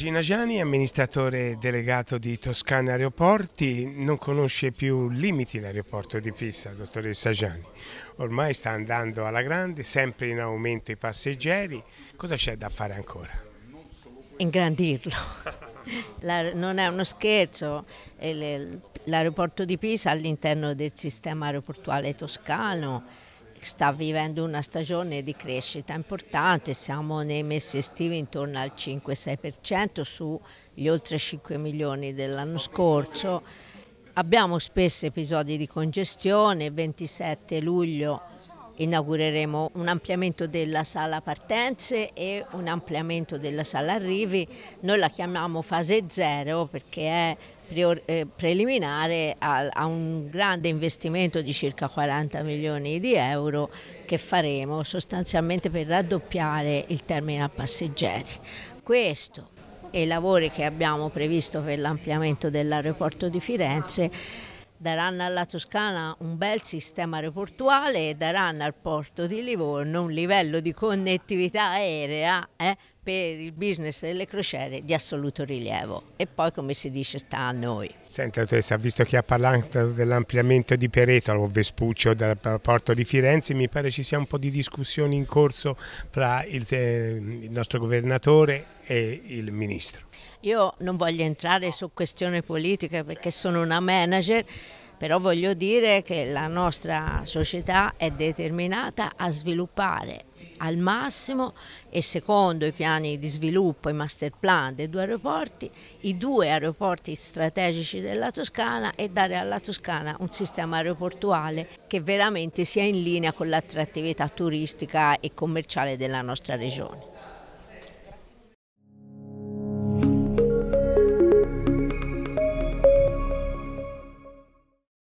Gina Gianni, amministratore delegato di Toscana Aeroporti, non conosce più limiti l'aeroporto di Pisa, dottoressa Gianni. Ormai sta andando alla grande, sempre in aumento i passeggeri. Cosa c'è da fare ancora? Ingrandirlo. non è uno scherzo, l'aeroporto di Pisa all'interno del sistema aeroportuale toscano sta vivendo una stagione di crescita importante, siamo nei mesi estivi intorno al 5-6% sugli oltre 5 milioni dell'anno scorso. Abbiamo spesso episodi di congestione, 27 luglio inaugureremo un ampliamento della sala partenze e un ampliamento della sala arrivi. Noi la chiamiamo fase zero perché è eh, preliminare a, un grande investimento di circa 40 milioni di euro che faremo sostanzialmente per raddoppiare il terminal passeggeri. Questo e i lavori che abbiamo previsto per l'ampliamento dell'aeroporto di Firenze daranno alla Toscana un bel sistema aeroportuale e daranno al porto di Livorno un livello di connettività aerea eh, per il business delle crociere di assoluto rilievo e poi come si dice sta a noi. Senta dottoressa, visto che ha parlato dell'ampliamento di Peretolo o Vespuccio dal porto di Firenze, mi pare ci sia un po' di discussione in corso fra il, eh, il nostro governatore e il ministro. Io non voglio entrare su questioni politiche perché sono una manager però voglio dire che la nostra società è determinata a sviluppare al massimo e secondo i piani di sviluppo, i master plan dei due aeroporti, i due aeroporti strategici della Toscana e dare alla Toscana un sistema aeroportuale che veramente sia in linea con l'attrattività turistica e commerciale della nostra regione.